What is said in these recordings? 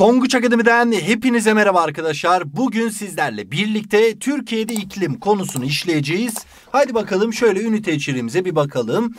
Tonguç Akademi'den hepinize merhaba arkadaşlar. Bugün sizlerle birlikte Türkiye'de iklim konusunu işleyeceğiz. Haydi bakalım şöyle ünite içeriğimize bir bakalım.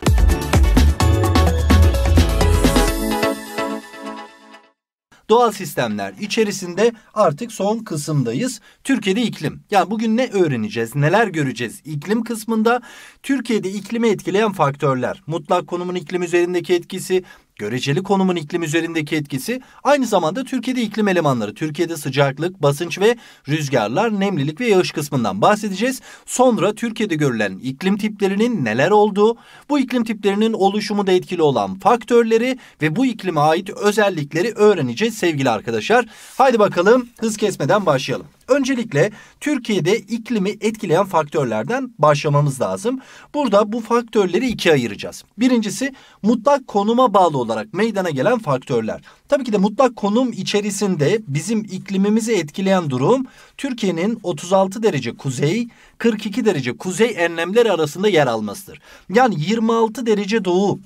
doğal sistemler içerisinde artık son kısımdayız. Türkiye'de iklim. Yani bugün ne öğreneceğiz, neler göreceğiz iklim kısmında? Türkiye'de iklimi etkileyen faktörler, mutlak konumun iklim üzerindeki etkisi, Göreceli konumun iklim üzerindeki etkisi aynı zamanda Türkiye'de iklim elemanları, Türkiye'de sıcaklık, basınç ve rüzgarlar, nemlilik ve yağış kısmından bahsedeceğiz. Sonra Türkiye'de görülen iklim tiplerinin neler olduğu, bu iklim tiplerinin oluşumu da etkili olan faktörleri ve bu iklime ait özellikleri öğreneceğiz sevgili arkadaşlar. Haydi bakalım hız kesmeden başlayalım. Öncelikle Türkiye'de iklimi etkileyen faktörlerden başlamamız lazım. Burada bu faktörleri ikiye ayıracağız. Birincisi mutlak konuma bağlı olarak meydana gelen faktörler. Tabii ki de mutlak konum içerisinde bizim iklimimizi etkileyen durum Türkiye'nin 36 derece kuzey, 42 derece kuzey enlemleri arasında yer almasıdır. Yani 26 derece doğu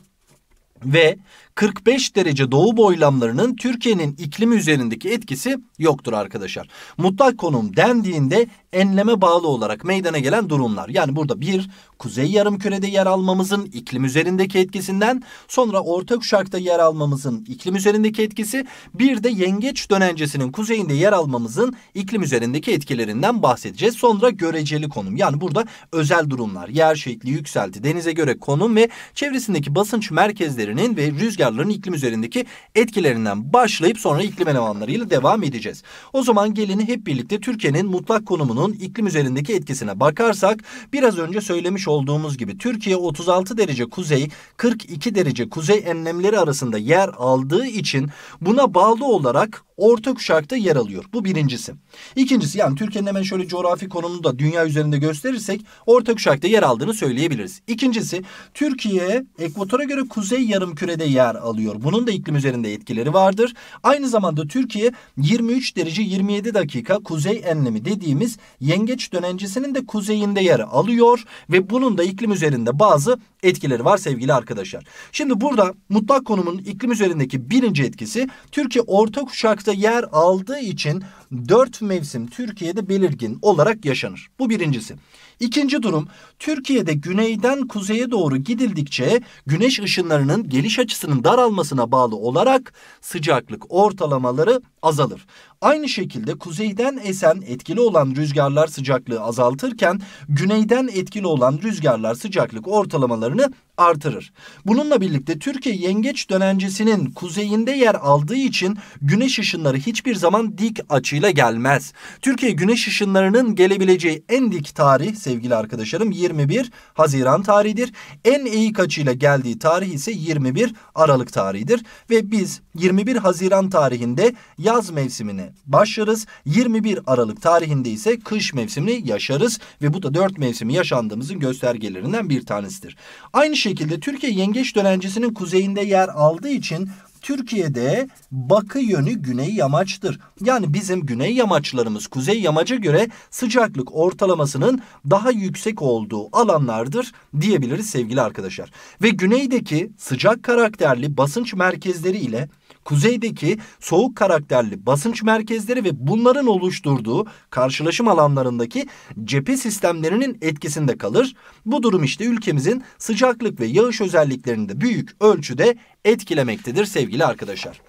ve 45 derece doğu boylamlarının Türkiye'nin iklimi üzerindeki etkisi yoktur arkadaşlar. Mutlak konum dendiğinde enleme bağlı olarak meydana gelen durumlar. Yani burada bir kuzey yarım kürede yer almamızın iklim üzerindeki etkisinden sonra orta kuşakta yer almamızın iklim üzerindeki etkisi bir de yengeç dönencesinin kuzeyinde yer almamızın iklim üzerindeki etkilerinden bahsedeceğiz. Sonra göreceli konum yani burada özel durumlar yer şekli yükselti denize göre konum ve çevresindeki basınç merkezlerinin ve rüzgar rüzgarların iklim üzerindeki etkilerinden başlayıp sonra iklim elemanlarıyla devam edeceğiz. O zaman gelin hep birlikte Türkiye'nin mutlak konumunun iklim üzerindeki etkisine bakarsak biraz önce söylemiş olduğumuz gibi Türkiye 36 derece kuzey 42 derece kuzey enlemleri arasında yer aldığı için buna bağlı olarak orta kuşakta yer alıyor. Bu birincisi. İkincisi yani Türkiye'nin hemen şöyle coğrafi konumunu da dünya üzerinde gösterirsek orta kuşakta yer aldığını söyleyebiliriz. İkincisi Türkiye ekvatora göre kuzey yarım kürede yer alıyor. Bunun da iklim üzerinde etkileri vardır. Aynı zamanda Türkiye 23 derece 27 dakika kuzey enlemi dediğimiz yengeç Dönencesinin de kuzeyinde yer alıyor ve bunun da iklim üzerinde bazı etkileri var sevgili arkadaşlar. Şimdi burada mutlak konumun iklim üzerindeki birinci etkisi Türkiye orta kuşak toprakta yer aldığı için dört mevsim Türkiye'de belirgin olarak yaşanır. Bu birincisi. İkinci durum Türkiye'de güneyden kuzeye doğru gidildikçe güneş ışınlarının geliş açısının daralmasına bağlı olarak sıcaklık ortalamaları azalır. Aynı şekilde kuzeyden esen etkili olan rüzgarlar sıcaklığı azaltırken güneyden etkili olan rüzgarlar sıcaklık ortalamalarını artırır. Bununla birlikte Türkiye yengeç dönencesinin kuzeyinde yer aldığı için güneş ışınları hiçbir zaman dik açıyla gelmez. Türkiye güneş ışınlarının gelebileceği en dik tarih sevgili arkadaşlarım 21 Haziran tarihidir. En eğik açıyla geldiği tarih ise 21 Aralık tarihidir ve biz 21 Haziran tarihinde yaz mevsimini başlarız. 21 Aralık tarihinde ise kış mevsimini yaşarız ve bu da 4 mevsimi yaşandığımızın göstergelerinden bir tanesidir. Aynı şekilde Türkiye yengeç Dönencesinin kuzeyinde yer aldığı için Türkiye'de bakı yönü güney yamaçtır. Yani bizim güney yamaçlarımız kuzey yamaca göre sıcaklık ortalamasının daha yüksek olduğu alanlardır diyebiliriz sevgili arkadaşlar. Ve güneydeki sıcak karakterli basınç merkezleri ile kuzeydeki soğuk karakterli basınç merkezleri ve bunların oluşturduğu karşılaşım alanlarındaki cephe sistemlerinin etkisinde kalır. Bu durum işte ülkemizin sıcaklık ve yağış özelliklerini de büyük ölçüde etkilemektedir sevgili arkadaşlar.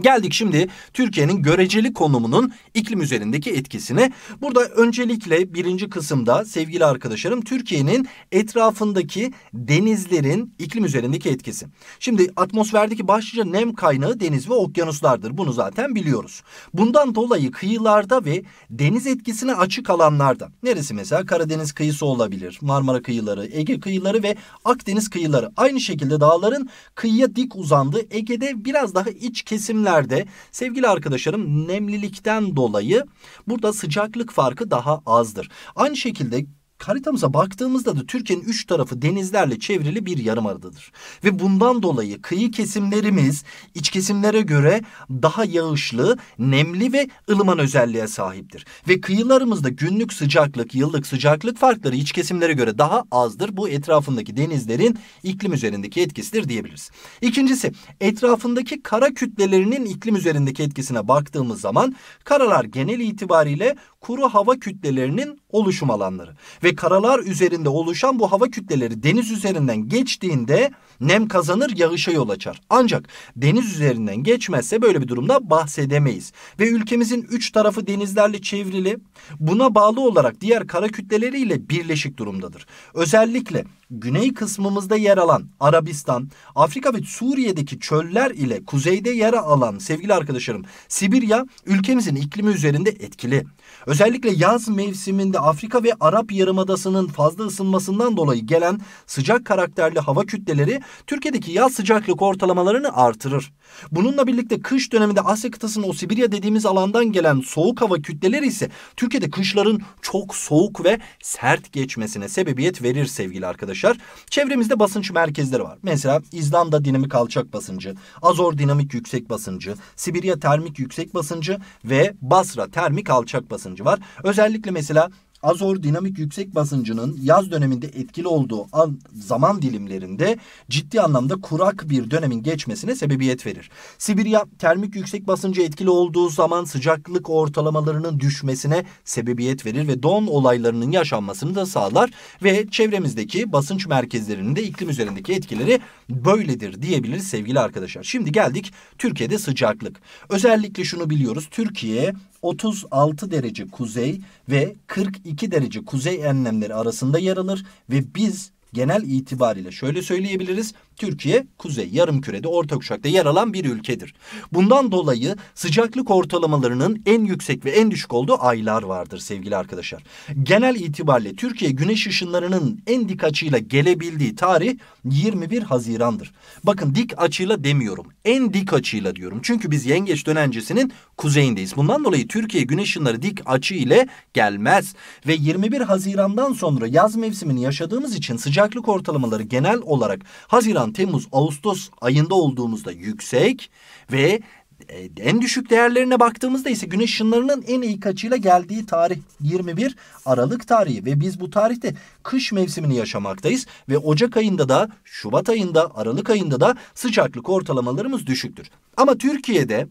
Geldik şimdi Türkiye'nin göreceli konumunun iklim üzerindeki etkisine. Burada öncelikle birinci kısımda sevgili arkadaşlarım Türkiye'nin etrafındaki denizlerin iklim üzerindeki etkisi. Şimdi atmosferdeki başlıca nem kaynağı deniz ve okyanuslardır. Bunu zaten biliyoruz. Bundan dolayı kıyılarda ve deniz etkisine açık alanlarda. Neresi mesela? Karadeniz kıyısı olabilir. Marmara kıyıları, Ege kıyıları ve Akdeniz kıyıları. Aynı şekilde dağların kıyıya dik uzandığı Ege'de biraz daha iç kesim iklimlerde sevgili arkadaşlarım nemlilikten dolayı burada sıcaklık farkı daha azdır. Aynı şekilde haritamıza baktığımızda da Türkiye'nin üç tarafı denizlerle çevrili bir yarım aradadır Ve bundan dolayı kıyı kesimlerimiz iç kesimlere göre daha yağışlı, nemli ve ılıman özelliğe sahiptir. Ve kıyılarımızda günlük sıcaklık, yıllık sıcaklık farkları iç kesimlere göre daha azdır. Bu etrafındaki denizlerin iklim üzerindeki etkisidir diyebiliriz. İkincisi etrafındaki kara kütlelerinin iklim üzerindeki etkisine baktığımız zaman karalar genel itibariyle kuru hava kütlelerinin oluşum alanları. Ve karalar üzerinde oluşan bu hava kütleleri deniz üzerinden geçtiğinde nem kazanır yağışa yol açar. Ancak deniz üzerinden geçmezse böyle bir durumda bahsedemeyiz. Ve ülkemizin üç tarafı denizlerle çevrili buna bağlı olarak diğer kara kütleleriyle birleşik durumdadır. Özellikle güney kısmımızda yer alan Arabistan, Afrika ve Suriye'deki çöller ile kuzeyde yer alan sevgili arkadaşlarım Sibirya ülkemizin iklimi üzerinde etkili. Özellikle yaz mevsiminde Afrika ve Arap Yarımadası'nın fazla ısınmasından dolayı gelen sıcak karakterli hava kütleleri Türkiye'deki yaz sıcaklık ortalamalarını artırır. Bununla birlikte kış döneminde Asya kıtasının o Sibirya dediğimiz alandan gelen soğuk hava kütleleri ise Türkiye'de kışların çok soğuk ve sert geçmesine sebebiyet verir sevgili arkadaşlar arkadaşlar. Çevremizde basınç merkezleri var. Mesela İzlanda dinamik alçak basıncı, Azor dinamik yüksek basıncı, Sibirya termik yüksek basıncı ve Basra termik alçak basıncı var. Özellikle mesela azor dinamik yüksek basıncının yaz döneminde etkili olduğu an, zaman dilimlerinde ciddi anlamda kurak bir dönemin geçmesine sebebiyet verir. Sibirya termik yüksek basıncı etkili olduğu zaman sıcaklık ortalamalarının düşmesine sebebiyet verir ve don olaylarının yaşanmasını da sağlar ve çevremizdeki basınç merkezlerinin de iklim üzerindeki etkileri böyledir diyebiliriz sevgili arkadaşlar. Şimdi geldik Türkiye'de sıcaklık. Özellikle şunu biliyoruz. Türkiye 36 derece kuzey ve 42 derece kuzey enlemleri arasında yer alır ve biz genel itibariyle şöyle söyleyebiliriz. Türkiye kuzey yarım kürede orta kuşakta yer alan bir ülkedir. Bundan dolayı sıcaklık ortalamalarının en yüksek ve en düşük olduğu aylar vardır sevgili arkadaşlar. Genel itibariyle Türkiye güneş ışınlarının en dik açıyla gelebildiği tarih 21 Haziran'dır. Bakın dik açıyla demiyorum. En dik açıyla diyorum. Çünkü biz yengeç dönencesinin kuzeyindeyiz. Bundan dolayı Türkiye güneş ışınları dik açı ile gelmez. Ve 21 Haziran'dan sonra yaz mevsimini yaşadığımız için sıcak sıcaklık ortalamaları genel olarak Haziran, Temmuz, Ağustos ayında olduğumuzda yüksek ve e, en düşük değerlerine baktığımızda ise güneş ışınlarının en iyi kaçıyla geldiği tarih 21 Aralık tarihi ve biz bu tarihte kış mevsimini yaşamaktayız ve Ocak ayında da Şubat ayında Aralık ayında da sıcaklık ortalamalarımız düşüktür. Ama Türkiye'de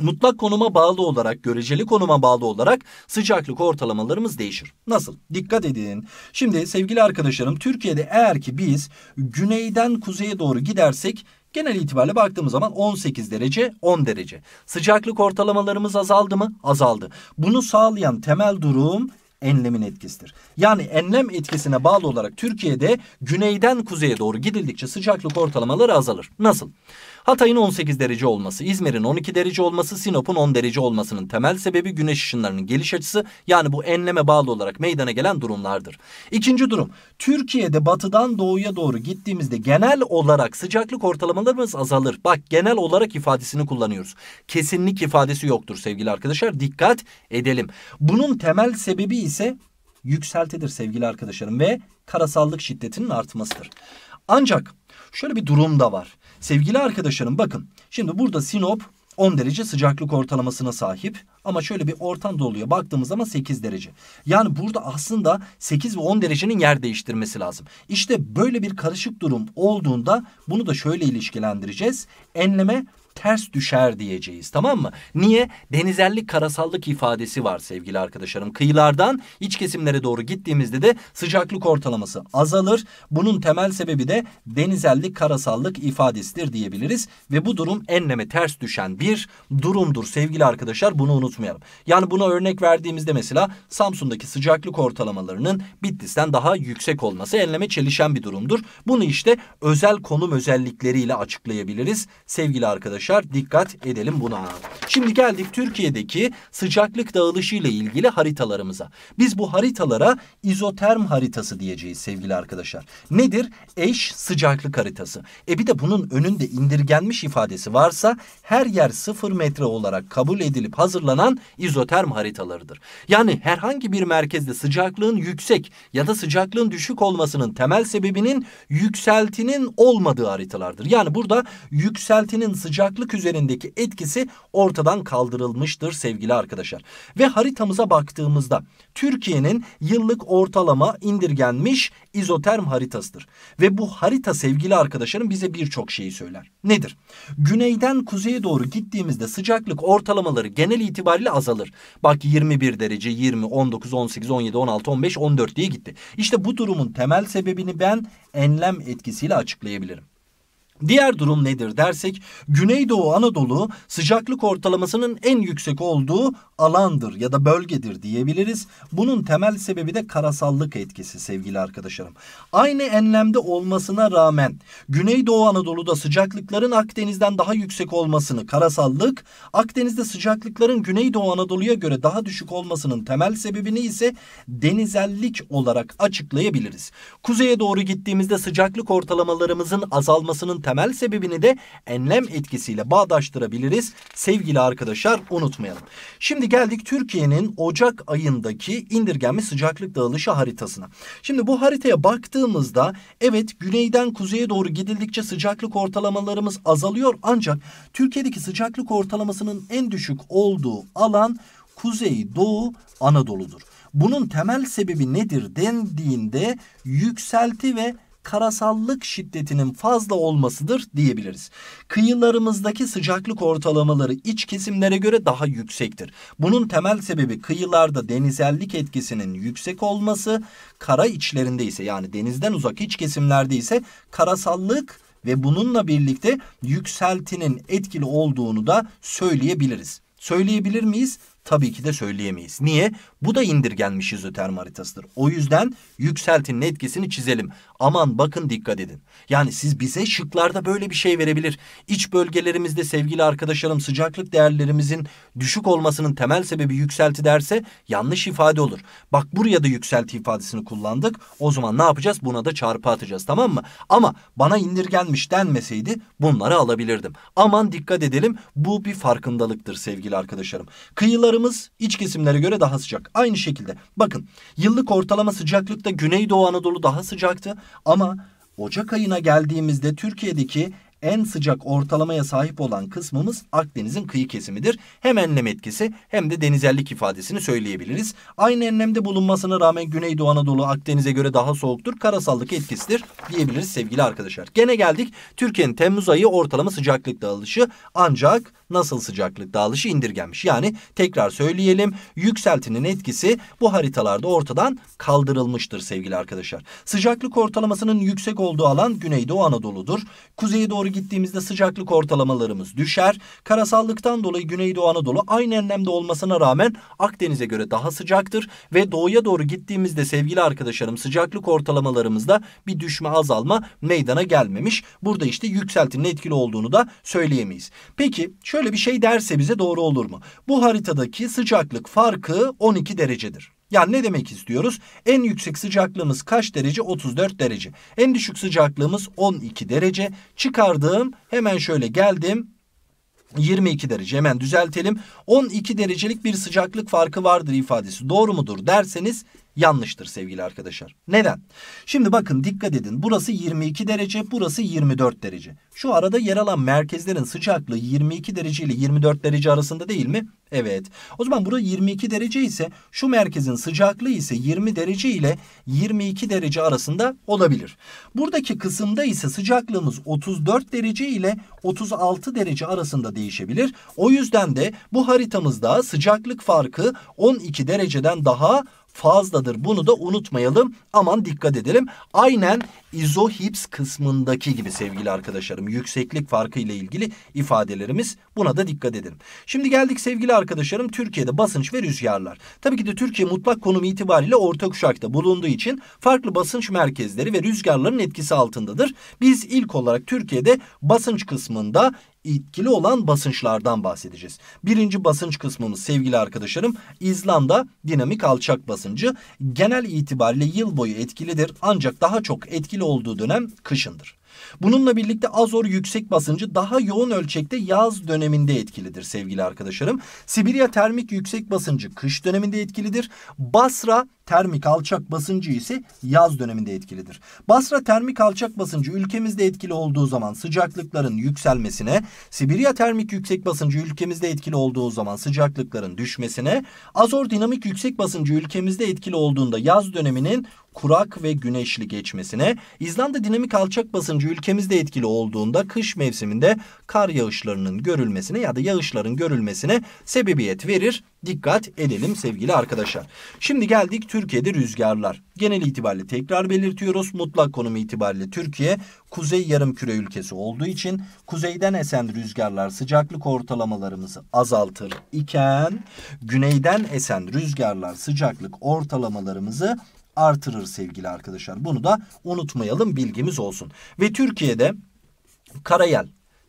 mutlak konuma bağlı olarak, göreceli konuma bağlı olarak sıcaklık ortalamalarımız değişir. Nasıl? Dikkat edin. Şimdi sevgili arkadaşlarım Türkiye'de eğer ki biz güneyden kuzeye doğru gidersek Genel itibariyle baktığımız zaman 18 derece 10 derece. Sıcaklık ortalamalarımız azaldı mı? Azaldı. Bunu sağlayan temel durum enlemin etkisidir. Yani enlem etkisine bağlı olarak Türkiye'de güneyden kuzeye doğru gidildikçe sıcaklık ortalamaları azalır. Nasıl? Nasıl? Hatay'ın 18 derece olması, İzmir'in 12 derece olması, Sinop'un 10 derece olmasının temel sebebi güneş ışınlarının geliş açısı yani bu enleme bağlı olarak meydana gelen durumlardır. İkinci durum, Türkiye'de batıdan doğuya doğru gittiğimizde genel olarak sıcaklık ortalamalarımız azalır. Bak genel olarak ifadesini kullanıyoruz. Kesinlik ifadesi yoktur sevgili arkadaşlar. Dikkat edelim. Bunun temel sebebi ise yükseltidir sevgili arkadaşlarım ve karasallık şiddetinin artmasıdır. Ancak şöyle bir durum da var. Sevgili arkadaşlarım bakın şimdi burada Sinop 10 derece sıcaklık ortalamasına sahip ama şöyle bir Orta Anadolu'ya baktığımız zaman 8 derece. Yani burada aslında 8 ve 10 derecenin yer değiştirmesi lazım. İşte böyle bir karışık durum olduğunda bunu da şöyle ilişkilendireceğiz. Enleme ters düşer diyeceğiz tamam mı? Niye? Denizellik karasallık ifadesi var sevgili arkadaşlarım. Kıyılardan iç kesimlere doğru gittiğimizde de sıcaklık ortalaması azalır. Bunun temel sebebi de denizellik karasallık ifadesidir diyebiliriz. Ve bu durum enleme ters düşen bir durumdur sevgili arkadaşlar bunu unutmayalım. Yani buna örnek verdiğimizde mesela Samsun'daki sıcaklık ortalamalarının Bitlis'ten daha yüksek olması enleme çelişen bir durumdur. Bunu işte özel konum özellikleriyle açıklayabiliriz sevgili arkadaşlar arkadaşlar dikkat edelim buna. Şimdi geldik Türkiye'deki sıcaklık dağılışı ile ilgili haritalarımıza. Biz bu haritalara izoterm haritası diyeceğiz sevgili arkadaşlar. Nedir? Eş sıcaklık haritası. E bir de bunun önünde indirgenmiş ifadesi varsa her yer sıfır metre olarak kabul edilip hazırlanan izoterm haritalarıdır. Yani herhangi bir merkezde sıcaklığın yüksek ya da sıcaklığın düşük olmasının temel sebebinin yükseltinin olmadığı haritalardır. Yani burada yükseltinin sıcak Sıcaklık üzerindeki etkisi ortadan kaldırılmıştır sevgili arkadaşlar. Ve haritamıza baktığımızda Türkiye'nin yıllık ortalama indirgenmiş izoterm haritasıdır. Ve bu harita sevgili arkadaşlarım bize birçok şeyi söyler. Nedir? Güneyden kuzeye doğru gittiğimizde sıcaklık ortalamaları genel itibariyle azalır. Bak 21 derece, 20, 19, 18, 17, 16, 15, 14 diye gitti. İşte bu durumun temel sebebini ben enlem etkisiyle açıklayabilirim. Diğer durum nedir dersek Güneydoğu Anadolu sıcaklık ortalamasının en yüksek olduğu alandır ya da bölgedir diyebiliriz. Bunun temel sebebi de karasallık etkisi sevgili arkadaşlarım. Aynı enlemde olmasına rağmen Güneydoğu Anadolu'da sıcaklıkların Akdeniz'den daha yüksek olmasını karasallık, Akdeniz'de sıcaklıkların Güneydoğu Anadolu'ya göre daha düşük olmasının temel sebebini ise denizellik olarak açıklayabiliriz. Kuzeye doğru gittiğimizde sıcaklık ortalamalarımızın azalmasının temel temel sebebini de enlem etkisiyle bağdaştırabiliriz sevgili arkadaşlar unutmayalım. Şimdi geldik Türkiye'nin Ocak ayındaki indirgenme sıcaklık dağılışı haritasına. Şimdi bu haritaya baktığımızda evet güneyden kuzeye doğru gidildikçe sıcaklık ortalamalarımız azalıyor ancak Türkiye'deki sıcaklık ortalamasının en düşük olduğu alan Kuzey Doğu Anadolu'dur. Bunun temel sebebi nedir dendiğinde yükselti ve karasallık şiddetinin fazla olmasıdır diyebiliriz. Kıyılarımızdaki sıcaklık ortalamaları iç kesimlere göre daha yüksektir. Bunun temel sebebi kıyılarda denizellik etkisinin yüksek olması, kara içlerinde ise yani denizden uzak iç kesimlerde ise karasallık ve bununla birlikte yükseltinin etkili olduğunu da söyleyebiliriz. Söyleyebilir miyiz? tabii ki de söyleyemeyiz. Niye? Bu da indirgenmiş izoterm haritasıdır. O yüzden yükseltinin etkisini çizelim. Aman bakın dikkat edin. Yani siz bize şıklarda böyle bir şey verebilir. İç bölgelerimizde sevgili arkadaşlarım sıcaklık değerlerimizin düşük olmasının temel sebebi yükselti derse yanlış ifade olur. Bak buraya da yükselti ifadesini kullandık. O zaman ne yapacağız? Buna da çarpı atacağız tamam mı? Ama bana indirgenmiş denmeseydi bunları alabilirdim. Aman dikkat edelim. Bu bir farkındalıktır sevgili arkadaşlarım. Kıyılar. Kıyılarımız iç kesimlere göre daha sıcak. Aynı şekilde bakın yıllık ortalama sıcaklıkta Güneydoğu Anadolu daha sıcaktı ama Ocak ayına geldiğimizde Türkiye'deki en sıcak ortalamaya sahip olan kısmımız Akdeniz'in kıyı kesimidir. Hem enlem etkisi hem de denizellik ifadesini söyleyebiliriz. Aynı enlemde bulunmasına rağmen Güneydoğu Anadolu Akdeniz'e göre daha soğuktur. Karasallık etkisidir diyebiliriz sevgili arkadaşlar. Gene geldik Türkiye'nin Temmuz ayı ortalama sıcaklık dağılışı ancak nasıl sıcaklık dağılışı indirgenmiş. Yani tekrar söyleyelim yükseltinin etkisi bu haritalarda ortadan kaldırılmıştır sevgili arkadaşlar. Sıcaklık ortalamasının yüksek olduğu alan Güneydoğu Anadolu'dur. Kuzeye doğru gittiğimizde sıcaklık ortalamalarımız düşer. Karasallıktan dolayı Güneydoğu Anadolu aynı enlemde olmasına rağmen Akdeniz'e göre daha sıcaktır. Ve doğuya doğru gittiğimizde sevgili arkadaşlarım sıcaklık ortalamalarımızda bir düşme azalma meydana gelmemiş. Burada işte yükseltinin etkili olduğunu da söyleyemeyiz. Peki şöyle bir şey derse bize doğru olur mu? Bu haritadaki sıcaklık farkı 12 derecedir. Yani ne demek istiyoruz? En yüksek sıcaklığımız kaç derece? 34 derece. En düşük sıcaklığımız 12 derece. Çıkardığım hemen şöyle geldim. 22 derece hemen düzeltelim. 12 derecelik bir sıcaklık farkı vardır ifadesi doğru mudur derseniz yanlıştır sevgili arkadaşlar. Neden? Şimdi bakın dikkat edin. Burası 22 derece, burası 24 derece. Şu arada yer alan merkezlerin sıcaklığı 22 derece ile 24 derece arasında değil mi? Evet. O zaman burada 22 derece ise şu merkezin sıcaklığı ise 20 derece ile 22 derece arasında olabilir. Buradaki kısımda ise sıcaklığımız 34 derece ile 36 derece arasında değişebilir. O yüzden de bu haritamızda sıcaklık farkı 12 dereceden daha fazladır. Bunu da unutmayalım. Aman dikkat edelim. Aynen izohips kısmındaki gibi sevgili arkadaşlarım. Yükseklik farkı ile ilgili ifadelerimiz. Buna da dikkat edelim Şimdi geldik sevgili arkadaşlarım Türkiye'de basınç ve rüzgarlar. Tabii ki de Türkiye mutlak konumu itibariyle orta kuşakta bulunduğu için farklı basınç merkezleri ve rüzgarların etkisi altındadır. Biz ilk olarak Türkiye'de basınç kısmında etkili olan basınçlardan bahsedeceğiz. Birinci basınç kısmımız sevgili arkadaşlarım İzlanda dinamik alçak basıncı genel itibariyle yıl boyu etkilidir ancak daha çok etkili olduğu dönem kışındır. Bununla birlikte Azor yüksek basıncı daha yoğun ölçekte yaz döneminde etkilidir sevgili arkadaşlarım. Sibirya termik yüksek basıncı kış döneminde etkilidir. Basra termik alçak basıncı ise yaz döneminde etkilidir. Basra termik alçak basıncı ülkemizde etkili olduğu zaman sıcaklıkların yükselmesine, Sibirya termik yüksek basıncı ülkemizde etkili olduğu zaman sıcaklıkların düşmesine, Azor dinamik yüksek basıncı ülkemizde etkili olduğunda yaz döneminin kurak ve güneşli geçmesine, İzlanda dinamik alçak basıncı ülkemizde etkili olduğunda kış mevsiminde kar yağışlarının görülmesine ya da yağışların görülmesine sebebiyet verir Dikkat edelim sevgili arkadaşlar. Şimdi geldik Türkiye'de rüzgarlar. Genel itibariyle tekrar belirtiyoruz. Mutlak konumu itibariyle Türkiye kuzey yarımküre ülkesi olduğu için kuzeyden esen rüzgarlar sıcaklık ortalamalarımızı azaltır iken güneyden esen rüzgarlar sıcaklık ortalamalarımızı artırır sevgili arkadaşlar. Bunu da unutmayalım bilgimiz olsun. Ve Türkiye'de karayel,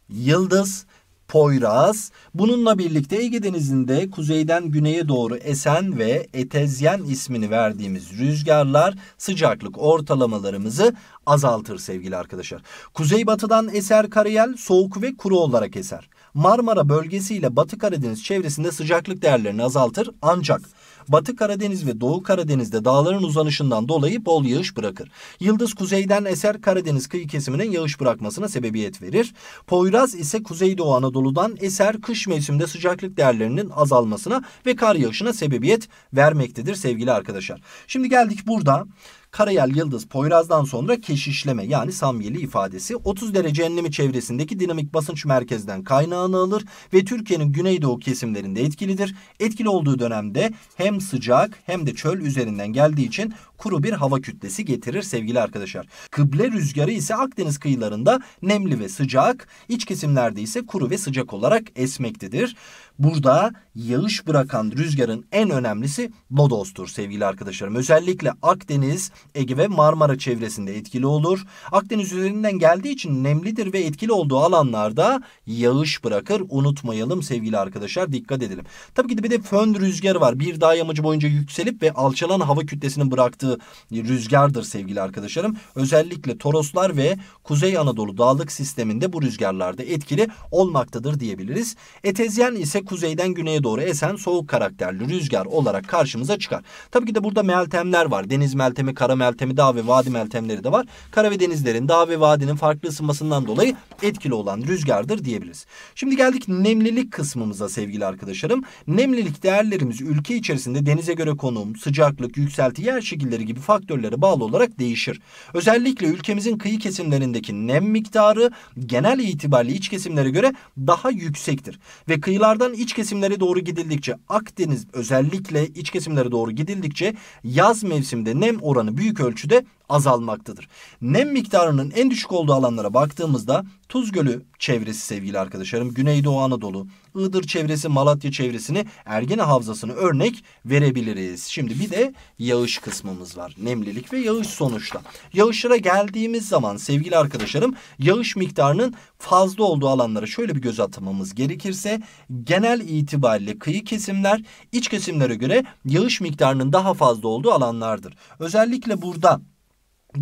yıldız Poyraz. Bununla birlikte Ege de kuzeyden güneye doğru esen ve etezyen ismini verdiğimiz rüzgarlar sıcaklık ortalamalarımızı azaltır sevgili arkadaşlar. Kuzeybatıdan eser karayel soğuk ve kuru olarak eser. Marmara bölgesi ile Batı Karadeniz çevresinde sıcaklık değerlerini azaltır ancak Batı Karadeniz ve Doğu Karadeniz'de dağların uzanışından dolayı bol yağış bırakır. Yıldız kuzeyden eser Karadeniz kıyı kesiminin yağış bırakmasına sebebiyet verir. Poyraz ise Kuzeydoğu Anadolu'dan eser kış mevsiminde sıcaklık değerlerinin azalmasına ve kar yağışına sebebiyet vermektedir sevgili arkadaşlar. Şimdi geldik burada Karayel Yıldız Poyraz'dan sonra keşişleme yani samyeli ifadesi 30 derece enlemi çevresindeki dinamik basınç merkezden kaynağını alır ve Türkiye'nin güneydoğu kesimlerinde etkilidir. Etkili olduğu dönemde hem sıcak hem de çöl üzerinden geldiği için kuru bir hava kütlesi getirir sevgili arkadaşlar. Kıble rüzgarı ise Akdeniz kıyılarında nemli ve sıcak, iç kesimlerde ise kuru ve sıcak olarak esmektedir. Burada yağış bırakan rüzgarın en önemlisi Lodos'tur sevgili arkadaşlarım. Özellikle Akdeniz, Ege ve Marmara çevresinde etkili olur. Akdeniz üzerinden geldiği için nemlidir ve etkili olduğu alanlarda yağış bırakır. Unutmayalım sevgili arkadaşlar dikkat edelim. Tabii ki de bir de fön rüzgarı var. Bir dağ yamacı boyunca yükselip ve alçalan hava kütlesinin bıraktığı yaptığı rüzgardır sevgili arkadaşlarım. Özellikle Toroslar ve Kuzey Anadolu dağlık sisteminde bu rüzgarlarda etkili olmaktadır diyebiliriz. Etezyen ise kuzeyden güneye doğru esen soğuk karakterli rüzgar olarak karşımıza çıkar. Tabii ki de burada meltemler var. Deniz meltemi, kara meltemi, dağ ve vadi meltemleri de var. Kara ve denizlerin dağ ve vadinin farklı ısınmasından dolayı etkili olan rüzgardır diyebiliriz. Şimdi geldik nemlilik kısmımıza sevgili arkadaşlarım. Nemlilik değerlerimiz ülke içerisinde denize göre konum, sıcaklık, yükselti, yer şekilleri faktörleri gibi faktörlere bağlı olarak değişir. Özellikle ülkemizin kıyı kesimlerindeki nem miktarı genel itibariyle iç kesimlere göre daha yüksektir. Ve kıyılardan iç kesimlere doğru gidildikçe Akdeniz özellikle iç kesimlere doğru gidildikçe yaz mevsiminde nem oranı büyük ölçüde azalmaktadır. Nem miktarının en düşük olduğu alanlara baktığımızda Tuzgölü çevresi sevgili arkadaşlarım, Güneydoğu Anadolu, Iğdır çevresi, Malatya çevresini, Ergene Havzası'nı örnek verebiliriz. Şimdi bir de yağış kısmımız var. Nemlilik ve yağış sonuçta. Yağışlara geldiğimiz zaman sevgili arkadaşlarım, yağış miktarının fazla olduğu alanlara şöyle bir göz atmamız gerekirse, genel itibariyle kıyı kesimler, iç kesimlere göre yağış miktarının daha fazla olduğu alanlardır. Özellikle burada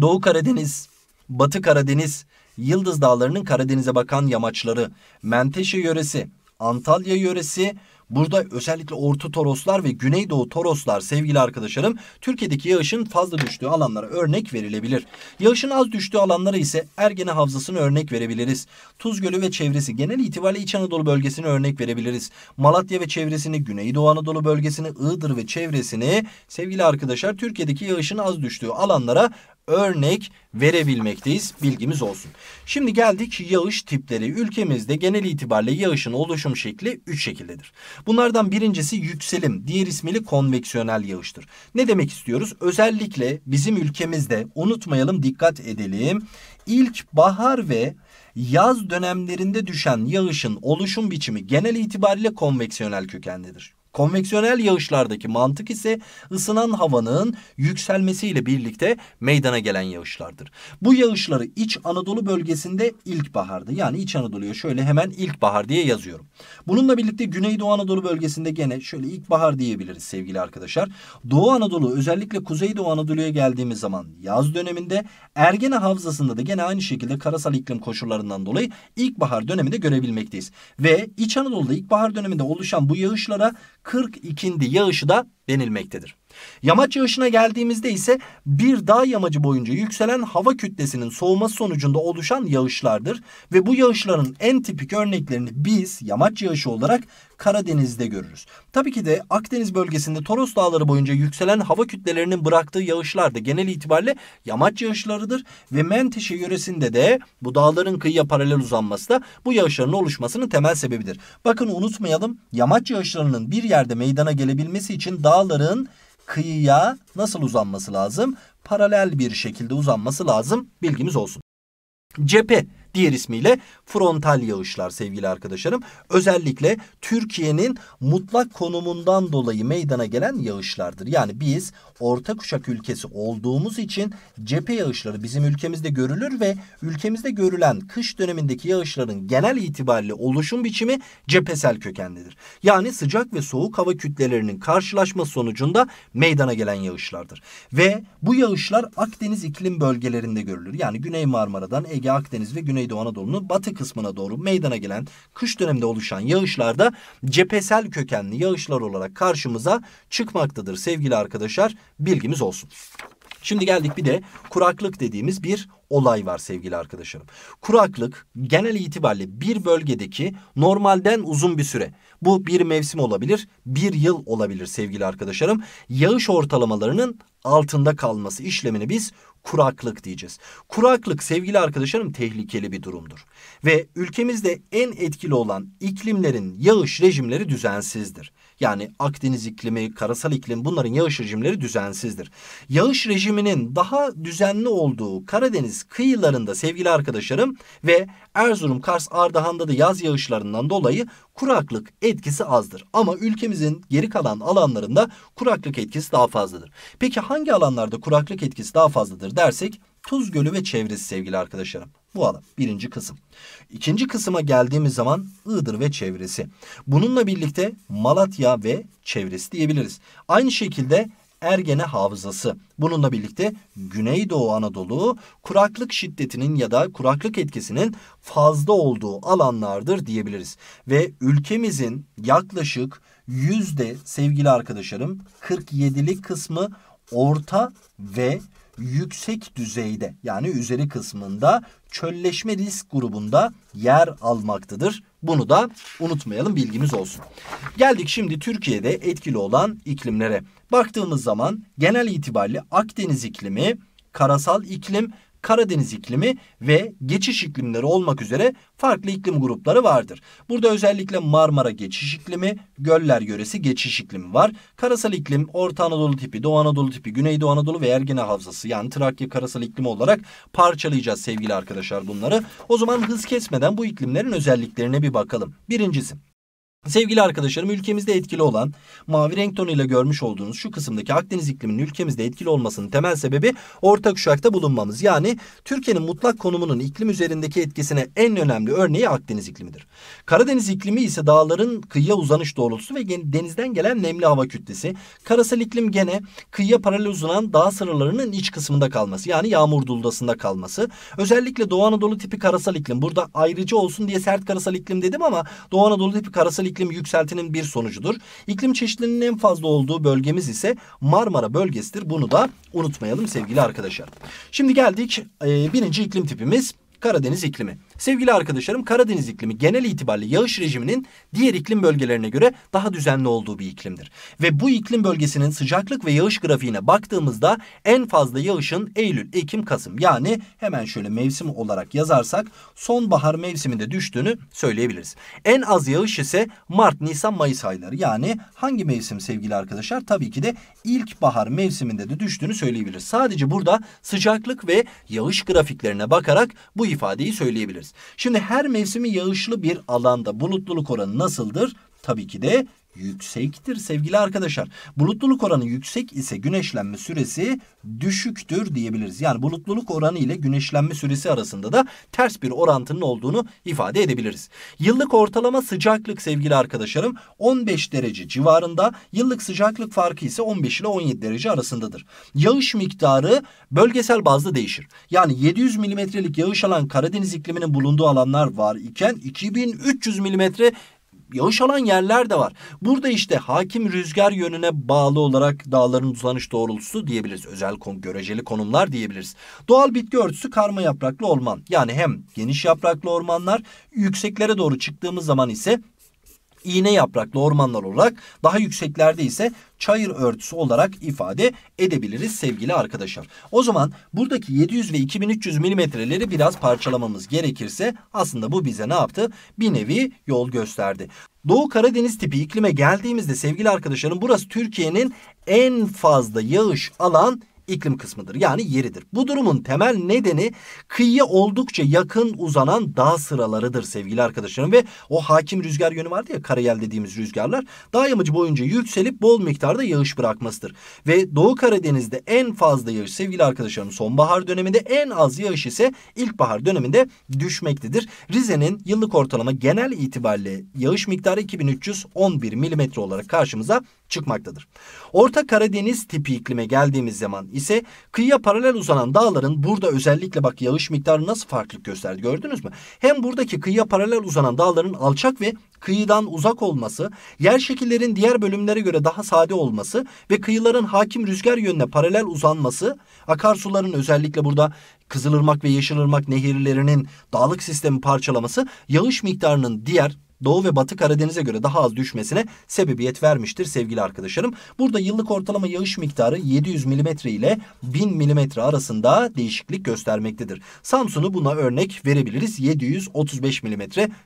Doğu Karadeniz, Batı Karadeniz, Yıldız Dağları'nın Karadeniz'e bakan yamaçları, Menteşe yöresi, Antalya yöresi, Burada özellikle Orta Toroslar ve Güneydoğu Toroslar sevgili arkadaşlarım Türkiye'deki yağışın fazla düştüğü alanlara örnek verilebilir. Yağışın az düştüğü alanlara ise Ergene Havzası'nı örnek verebiliriz. Tuz Gölü ve çevresi genel itibariyle İç Anadolu bölgesini örnek verebiliriz. Malatya ve çevresini, Güneydoğu Anadolu bölgesini, Iğdır ve çevresini sevgili arkadaşlar Türkiye'deki yağışın az düştüğü alanlara örnek verebilmekteyiz. Bilgimiz olsun. Şimdi geldik yağış tipleri. Ülkemizde genel itibariyle yağışın oluşum şekli 3 şekildedir. Bunlardan birincisi yükselim. Diğer ismiyle konveksiyonel yağıştır. Ne demek istiyoruz? Özellikle bizim ülkemizde unutmayalım dikkat edelim. İlk bahar ve yaz dönemlerinde düşen yağışın oluşum biçimi genel itibariyle konveksiyonel kökenlidir. Konveksiyonel yağışlardaki mantık ise ısınan havanın yükselmesiyle birlikte meydana gelen yağışlardır. Bu yağışları İç Anadolu bölgesinde ilkbahardı. Yani İç Anadolu'ya şöyle hemen ilkbahar diye yazıyorum. Bununla birlikte Güneydoğu Anadolu bölgesinde gene şöyle ilkbahar diyebiliriz sevgili arkadaşlar. Doğu Anadolu özellikle Kuzeydoğu Anadolu'ya geldiğimiz zaman yaz döneminde Ergene Havzası'nda da gene aynı şekilde karasal iklim koşullarından dolayı ilkbahar döneminde görebilmekteyiz. Ve İç Anadolu'da ilkbahar döneminde oluşan bu yağışlara 40 ikindi yağışı da denilmektedir. Yamaç yağışına geldiğimizde ise bir dağ yamacı boyunca yükselen hava kütlesinin soğuması sonucunda oluşan yağışlardır ve bu yağışların en tipik örneklerini biz yamaç yağışı olarak Karadeniz'de görürüz. Tabii ki de Akdeniz bölgesinde Toros Dağları boyunca yükselen hava kütlelerinin bıraktığı yağışlar da genel itibariyle yamaç yağışlarıdır ve Menteşe yöresinde de bu dağların kıyıya paralel uzanması da bu yağışların oluşmasının temel sebebidir. Bakın unutmayalım yamaç yağışlarının bir yerde meydana gelebilmesi için dağların kıyıya nasıl uzanması lazım? Paralel bir şekilde uzanması lazım. Bilgimiz olsun. Cephe Diğer ismiyle frontal yağışlar sevgili arkadaşlarım. Özellikle Türkiye'nin mutlak konumundan dolayı meydana gelen yağışlardır. Yani biz orta kuşak ülkesi olduğumuz için cephe yağışları bizim ülkemizde görülür ve ülkemizde görülen kış dönemindeki yağışların genel itibariyle oluşum biçimi cephesel kökenlidir. Yani sıcak ve soğuk hava kütlelerinin karşılaşması sonucunda meydana gelen yağışlardır. Ve bu yağışlar Akdeniz iklim bölgelerinde görülür. Yani Güney Marmara'dan Ege, Akdeniz ve Güney Güneydoğu Anadolu'nun batı kısmına doğru meydana gelen kış döneminde oluşan yağışlarda cephesel kökenli yağışlar olarak karşımıza çıkmaktadır sevgili arkadaşlar bilgimiz olsun. Şimdi geldik bir de kuraklık dediğimiz bir olay var sevgili arkadaşlarım. Kuraklık genel itibariyle bir bölgedeki normalden uzun bir süre. Bu bir mevsim olabilir, bir yıl olabilir sevgili arkadaşlarım. Yağış ortalamalarının altında kalması işlemini biz kuraklık diyeceğiz. Kuraklık sevgili arkadaşlarım tehlikeli bir durumdur. Ve ülkemizde en etkili olan iklimlerin yağış rejimleri düzensizdir. Yani Akdeniz iklimi, karasal iklim bunların yağış rejimleri düzensizdir. Yağış rejiminin daha düzenli olduğu Karadeniz kıyılarında sevgili arkadaşlarım ve Erzurum, Kars, Ardahan'da da yaz yağışlarından dolayı kuraklık etkisi azdır. Ama ülkemizin geri kalan alanlarında kuraklık etkisi daha fazladır. Peki hangi alanlarda kuraklık etkisi daha fazladır dersek Tuz Gölü ve çevresi sevgili arkadaşlarım. Bu alan birinci kısım. İkinci kısma geldiğimiz zaman Iğdır ve çevresi. Bununla birlikte Malatya ve çevresi diyebiliriz. Aynı şekilde Ergene Havzası. Bununla birlikte Güneydoğu Anadolu kuraklık şiddetinin ya da kuraklık etkisinin fazla olduğu alanlardır diyebiliriz. Ve ülkemizin yaklaşık yüzde sevgili arkadaşlarım 47'lik kısmı orta ve yüksek düzeyde yani üzeri kısmında çölleşme risk grubunda yer almaktadır. Bunu da unutmayalım bilgimiz olsun. Geldik şimdi Türkiye'de etkili olan iklimlere. Baktığımız zaman genel itibariyle Akdeniz iklimi karasal iklim Karadeniz iklimi ve geçiş iklimleri olmak üzere farklı iklim grupları vardır. Burada özellikle Marmara geçiş iklimi, göller yöresi geçiş iklimi var. Karasal iklim Orta Anadolu tipi, Doğu Anadolu tipi, Güneydoğu Anadolu ve Ergene havzası yani Trakya karasal iklimi olarak parçalayacağız sevgili arkadaşlar bunları. O zaman hız kesmeden bu iklimlerin özelliklerine bir bakalım. Birincisi Sevgili arkadaşlarım ülkemizde etkili olan mavi renk tonuyla görmüş olduğunuz şu kısımdaki Akdeniz ikliminin ülkemizde etkili olmasının temel sebebi orta kuşakta bulunmamız. Yani Türkiye'nin mutlak konumunun iklim üzerindeki etkisine en önemli örneği Akdeniz iklimidir. Karadeniz iklimi ise dağların kıyıya uzanış doğrultusu ve denizden gelen nemli hava kütlesi. Karasal iklim gene kıyıya paralel uzanan dağ sınırlarının iç kısmında kalması yani yağmur duldasında kalması. Özellikle Doğu Anadolu tipi karasal iklim burada ayrıcı olsun diye sert karasal iklim dedim ama Doğu Anadolu tipi karasal iklim yükseltinin bir sonucudur. İklim çeşitliliğinin en fazla olduğu bölgemiz ise Marmara bölgesidir. Bunu da unutmayalım sevgili arkadaşlar. Şimdi geldik e, birinci iklim tipimiz Karadeniz iklimi. Sevgili arkadaşlarım Karadeniz iklimi genel itibariyle yağış rejiminin diğer iklim bölgelerine göre daha düzenli olduğu bir iklimdir. Ve bu iklim bölgesinin sıcaklık ve yağış grafiğine baktığımızda en fazla yağışın Eylül, Ekim, Kasım yani hemen şöyle mevsim olarak yazarsak sonbahar mevsiminde düştüğünü söyleyebiliriz. En az yağış ise Mart, Nisan, Mayıs ayları yani hangi mevsim sevgili arkadaşlar? Tabii ki de ilkbahar mevsiminde de düştüğünü söyleyebiliriz. Sadece burada sıcaklık ve yağış grafiklerine bakarak bu ifadeyi söyleyebiliriz. Şimdi her mevsimi yağışlı bir alanda bulutluluk oranı nasıldır? Tabii ki de yüksektir sevgili arkadaşlar. Bulutluluk oranı yüksek ise güneşlenme süresi düşüktür diyebiliriz. Yani bulutluluk oranı ile güneşlenme süresi arasında da ters bir orantının olduğunu ifade edebiliriz. Yıllık ortalama sıcaklık sevgili arkadaşlarım 15 derece civarında. Yıllık sıcaklık farkı ise 15 ile 17 derece arasındadır. Yağış miktarı bölgesel bazda değişir. Yani 700 milimetrelik yağış alan Karadeniz ikliminin bulunduğu alanlar var iken 2300 milimetre yağış alan yerler de var. Burada işte hakim rüzgar yönüne bağlı olarak dağların uzanış doğrultusu diyebiliriz. Özel kon göreceli konumlar diyebiliriz. Doğal bitki örtüsü karma yapraklı orman. Yani hem geniş yapraklı ormanlar yükseklere doğru çıktığımız zaman ise iğne yapraklı ormanlar olarak daha yükseklerde ise çayır örtüsü olarak ifade edebiliriz sevgili arkadaşlar. O zaman buradaki 700 ve 2300 milimetreleri biraz parçalamamız gerekirse aslında bu bize ne yaptı? Bir nevi yol gösterdi. Doğu Karadeniz tipi iklime geldiğimizde sevgili arkadaşlarım burası Türkiye'nin en fazla yağış alan iklim kısmıdır. Yani yeridir. Bu durumun temel nedeni kıyıya oldukça yakın uzanan dağ sıralarıdır sevgili arkadaşlarım. Ve o hakim rüzgar yönü vardı ya karayel dediğimiz rüzgarlar. Dağ yamacı boyunca yükselip bol miktarda yağış bırakmasıdır. Ve Doğu Karadeniz'de en fazla yağış sevgili arkadaşlarım sonbahar döneminde en az yağış ise ilkbahar döneminde düşmektedir. Rize'nin yıllık ortalama genel itibariyle yağış miktarı 2311 milimetre olarak karşımıza çıkmaktadır. Orta Karadeniz tipi iklime geldiğimiz zaman ise kıyıya paralel uzanan dağların burada özellikle bak yağış miktarı nasıl farklılık gösterdi gördünüz mü? Hem buradaki kıyıya paralel uzanan dağların alçak ve kıyıdan uzak olması, yer şekillerin diğer bölümlere göre daha sade olması ve kıyıların hakim rüzgar yönüne paralel uzanması, akarsuların özellikle burada Kızılırmak ve Yeşilırmak nehirlerinin dağlık sistemi parçalaması, yağış miktarının diğer Doğu ve Batı Karadeniz'e göre daha az düşmesine sebebiyet vermiştir sevgili arkadaşlarım. Burada yıllık ortalama yağış miktarı 700 mm ile 1000 mm arasında değişiklik göstermektedir. Samsun'u buna örnek verebiliriz. 735 mm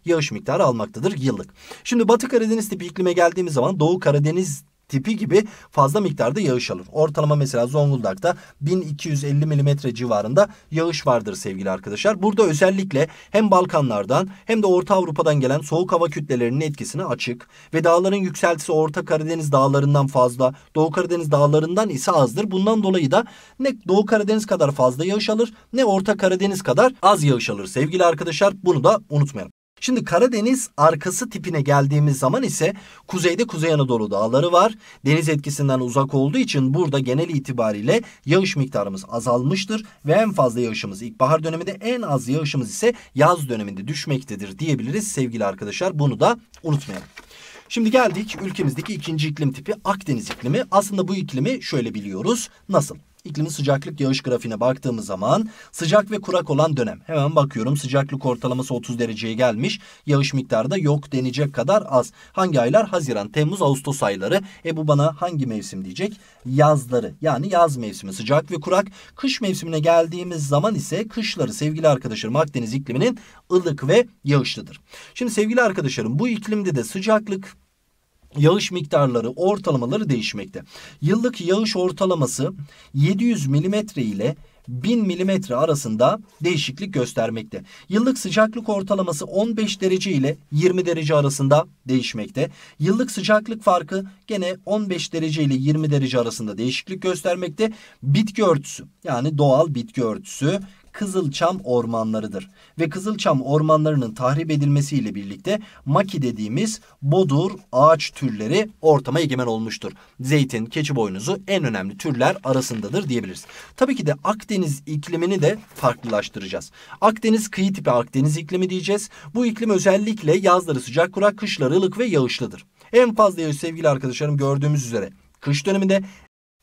yağış miktarı almaktadır yıllık. Şimdi Batı Karadeniz tipi iklime geldiğimiz zaman Doğu Karadeniz tipi gibi fazla miktarda yağış alır. Ortalama mesela Zonguldak'ta 1250 mm civarında yağış vardır sevgili arkadaşlar. Burada özellikle hem Balkanlardan hem de Orta Avrupa'dan gelen soğuk hava kütlelerinin etkisine açık ve dağların yükseltisi Orta Karadeniz dağlarından fazla, Doğu Karadeniz dağlarından ise azdır. Bundan dolayı da ne Doğu Karadeniz kadar fazla yağış alır ne Orta Karadeniz kadar az yağış alır sevgili arkadaşlar. Bunu da unutmayalım. Şimdi Karadeniz arkası tipine geldiğimiz zaman ise kuzeyde Kuzey Anadolu dağları var. Deniz etkisinden uzak olduğu için burada genel itibariyle yağış miktarımız azalmıştır ve en fazla yağışımız ilkbahar döneminde en az yağışımız ise yaz döneminde düşmektedir diyebiliriz sevgili arkadaşlar. Bunu da unutmayalım. Şimdi geldik ülkemizdeki ikinci iklim tipi Akdeniz iklimi. Aslında bu iklimi şöyle biliyoruz. Nasıl? İklimin sıcaklık yağış grafiğine baktığımız zaman sıcak ve kurak olan dönem. Hemen bakıyorum sıcaklık ortalaması 30 dereceye gelmiş. Yağış miktarı da yok denecek kadar az. Hangi aylar? Haziran, Temmuz, Ağustos ayları. E bu bana hangi mevsim diyecek? Yazları yani yaz mevsimi sıcak ve kurak. Kış mevsimine geldiğimiz zaman ise kışları sevgili arkadaşlarım Akdeniz ikliminin ılık ve yağışlıdır. Şimdi sevgili arkadaşlarım bu iklimde de sıcaklık yağış miktarları ortalamaları değişmekte. Yıllık yağış ortalaması 700 milimetre ile 1000 milimetre arasında değişiklik göstermekte. Yıllık sıcaklık ortalaması 15 derece ile 20 derece arasında değişmekte. Yıllık sıcaklık farkı gene 15 derece ile 20 derece arasında değişiklik göstermekte. Bitki örtüsü yani doğal bitki örtüsü Kızılçam ormanlarıdır. Ve Kızılçam ormanlarının tahrip edilmesiyle birlikte maki dediğimiz bodur ağaç türleri ortama egemen olmuştur. Zeytin, keçi boynuzu en önemli türler arasındadır diyebiliriz. Tabii ki de Akdeniz iklimini de farklılaştıracağız. Akdeniz kıyı tipi Akdeniz iklimi diyeceğiz. Bu iklim özellikle yazları sıcak kurak, kışları ılık ve yağışlıdır. En fazla yağış sevgili arkadaşlarım gördüğümüz üzere kış döneminde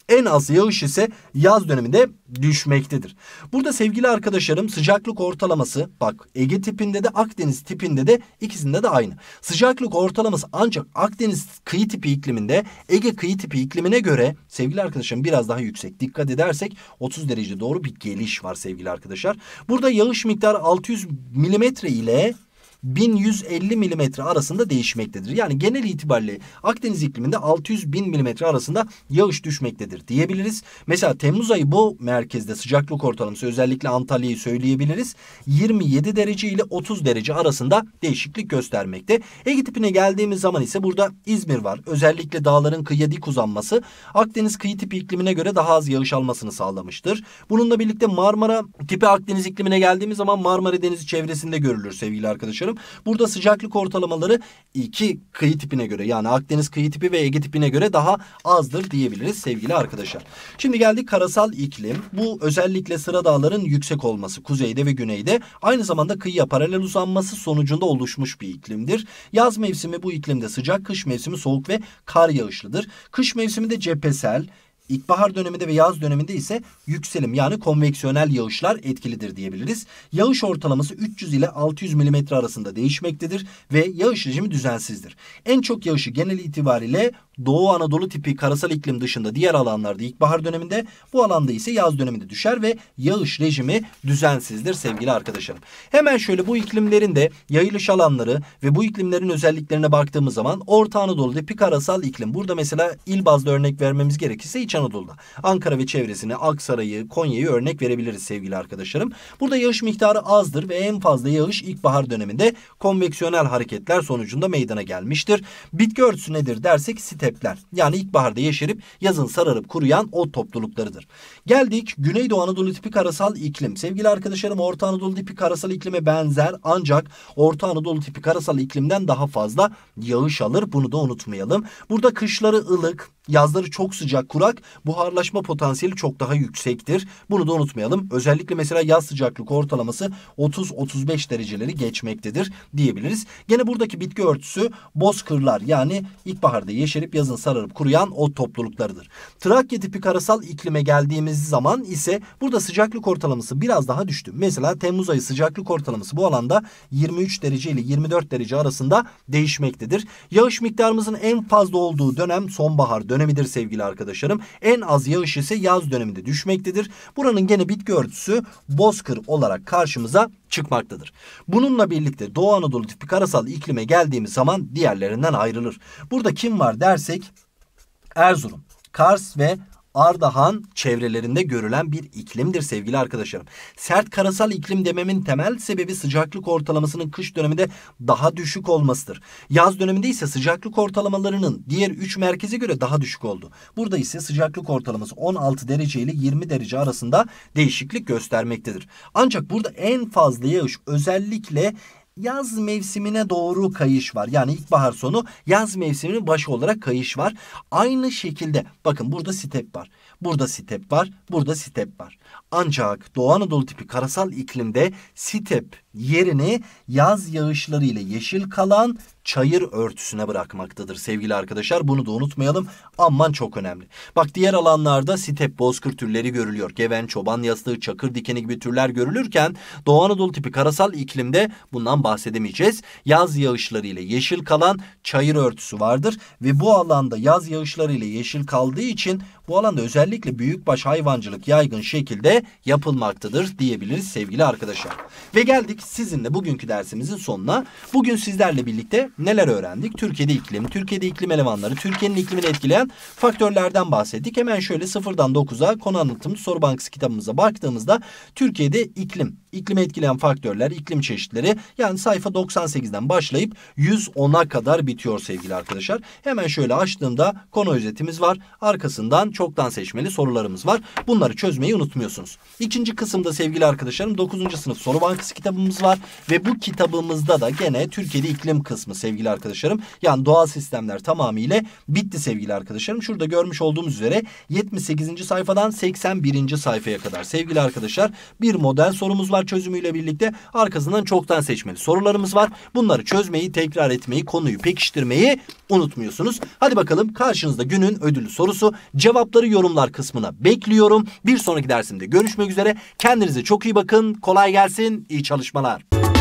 en az yağış ise yaz döneminde düşmektedir. Burada sevgili arkadaşlarım sıcaklık ortalaması bak Ege tipinde de Akdeniz tipinde de ikisinde de aynı. Sıcaklık ortalaması ancak Akdeniz kıyı tipi ikliminde Ege kıyı tipi iklimine göre sevgili arkadaşım biraz daha yüksek. Dikkat edersek 30 derece doğru bir geliş var sevgili arkadaşlar. Burada yağış miktarı 600 milimetre ile 1150 mm arasında değişmektedir. Yani genel itibariyle Akdeniz ikliminde 600-1000 mm arasında yağış düşmektedir diyebiliriz. Mesela Temmuz ayı bu merkezde sıcaklık ortalaması özellikle Antalya'yı söyleyebiliriz. 27 derece ile 30 derece arasında değişiklik göstermekte. Ege tipine geldiğimiz zaman ise burada İzmir var. Özellikle dağların kıyıya dik uzanması Akdeniz kıyı tipi iklimine göre daha az yağış almasını sağlamıştır. Bununla birlikte Marmara tipi Akdeniz iklimine geldiğimiz zaman Marmara Denizi çevresinde görülür sevgili arkadaşlarım bahsediyorum. Burada sıcaklık ortalamaları iki kıyı tipine göre yani Akdeniz kıyı tipi ve Ege tipine göre daha azdır diyebiliriz sevgili arkadaşlar. Şimdi geldik karasal iklim. Bu özellikle sıra dağların yüksek olması kuzeyde ve güneyde aynı zamanda kıyıya paralel uzanması sonucunda oluşmuş bir iklimdir. Yaz mevsimi bu iklimde sıcak, kış mevsimi soğuk ve kar yağışlıdır. Kış mevsimi de cephesel, İlkbahar döneminde ve yaz döneminde ise yükselim yani konveksiyonel yağışlar etkilidir diyebiliriz. Yağış ortalaması 300 ile 600 mm arasında değişmektedir ve yağış rejimi düzensizdir. En çok yağışı genel itibariyle Doğu Anadolu tipi karasal iklim dışında diğer alanlarda ilkbahar döneminde bu alanda ise yaz döneminde düşer ve yağış rejimi düzensizdir sevgili arkadaşlarım. Hemen şöyle bu iklimlerin de yayılış alanları ve bu iklimlerin özelliklerine baktığımız zaman Orta Anadolu'da bir karasal iklim. Burada mesela il bazlı örnek vermemiz gerekirse İç Anadolu'da. Ankara ve çevresini, Aksaray'ı, Konya'yı örnek verebiliriz sevgili arkadaşlarım. Burada yağış miktarı azdır ve en fazla yağış ilkbahar döneminde konveksiyonel hareketler sonucunda meydana gelmiştir. Bitki örtüsü nedir dersek stepler. Yani ilkbaharda yeşerip yazın sararıp kuruyan o topluluklarıdır. Geldik Güneydoğu Anadolu tipi karasal iklim. Sevgili arkadaşlarım Orta Anadolu tipi karasal iklime benzer ancak Orta Anadolu tipi karasal iklimden daha fazla yağış alır. Bunu da unutmayalım. Burada kışları ılık, yazları çok sıcak, kurak, buharlaşma potansiyeli çok daha yüksektir. Bunu da unutmayalım. Özellikle mesela yaz sıcaklık ortalaması 30-35 dereceleri geçmektedir diyebiliriz. Gene buradaki bitki örtüsü bozkırlar yani ilkbaharda yeşerip yazın sararıp kuruyan ot topluluklarıdır. Trakya tipi karasal iklime geldiğimiz zaman ise burada sıcaklık ortalaması biraz daha düştü. Mesela Temmuz ayı sıcaklık ortalaması bu alanda 23 derece ile 24 derece arasında değişmektedir. Yağış miktarımızın en fazla olduğu dönem sonbahar dönemidir sevgili arkadaşlarım. En az yağış ise yaz döneminde düşmektedir. Buranın gene bitki örtüsü bozkır olarak karşımıza çıkmaktadır. Bununla birlikte Doğu Anadolu tipi karasal iklime geldiğimiz zaman diğerlerinden ayrılır. Burada kim var dersek Erzurum, Kars ve Ardahan çevrelerinde görülen bir iklimdir sevgili arkadaşlarım. Sert karasal iklim dememin temel sebebi sıcaklık ortalamasının kış döneminde daha düşük olmasıdır. Yaz döneminde ise sıcaklık ortalamalarının diğer 3 merkeze göre daha düşük oldu. Burada ise sıcaklık ortalaması 16 derece ile 20 derece arasında değişiklik göstermektedir. Ancak burada en fazla yağış özellikle yaz mevsimine doğru kayış var. Yani ilkbahar sonu yaz mevsiminin başı olarak kayış var. Aynı şekilde bakın burada step var. Burada step var. Burada step var. Ancak Doğu Anadolu tipi karasal iklimde step yerini yaz yağışları ile yeşil kalan çayır örtüsüne bırakmaktadır sevgili arkadaşlar. Bunu da unutmayalım. Aman çok önemli. Bak diğer alanlarda sitep bozkır türleri görülüyor. Geven, çoban yastığı, çakır dikeni gibi türler görülürken Doğu Anadolu tipi karasal iklimde bundan bahsedemeyeceğiz. Yaz yağışları ile yeşil kalan çayır örtüsü vardır ve bu alanda yaz yağışları ile yeşil kaldığı için bu alanda özellikle büyükbaş hayvancılık yaygın şekilde yapılmaktadır diyebiliriz sevgili arkadaşlar. Ve geldik Sizinle bugünkü dersimizin sonuna. Bugün sizlerle birlikte neler öğrendik? Türkiye'de iklim, Türkiye'de iklim elemanları, Türkiye'nin iklimini etkileyen faktörlerden bahsettik. Hemen şöyle sıfırdan dokuza konu anlatım soru bankası kitabımıza baktığımızda Türkiye'de iklim İklimi etkileyen faktörler, iklim çeşitleri yani sayfa 98'den başlayıp 110'a kadar bitiyor sevgili arkadaşlar. Hemen şöyle açtığımda konu özetimiz var. Arkasından çoktan seçmeli sorularımız var. Bunları çözmeyi unutmuyorsunuz. İkinci kısımda sevgili arkadaşlarım 9. sınıf soru bankası kitabımız var. Ve bu kitabımızda da gene Türkiye'de iklim kısmı sevgili arkadaşlarım. Yani doğal sistemler tamamıyla bitti sevgili arkadaşlarım. Şurada görmüş olduğumuz üzere 78. sayfadan 81. sayfaya kadar sevgili arkadaşlar bir model sorumuz var var çözümüyle birlikte arkasından çoktan seçmeli sorularımız var. Bunları çözmeyi, tekrar etmeyi, konuyu pekiştirmeyi unutmuyorsunuz. Hadi bakalım karşınızda günün ödülü sorusu. Cevapları yorumlar kısmına bekliyorum. Bir sonraki dersimde görüşmek üzere. Kendinize çok iyi bakın. Kolay gelsin. İyi çalışmalar.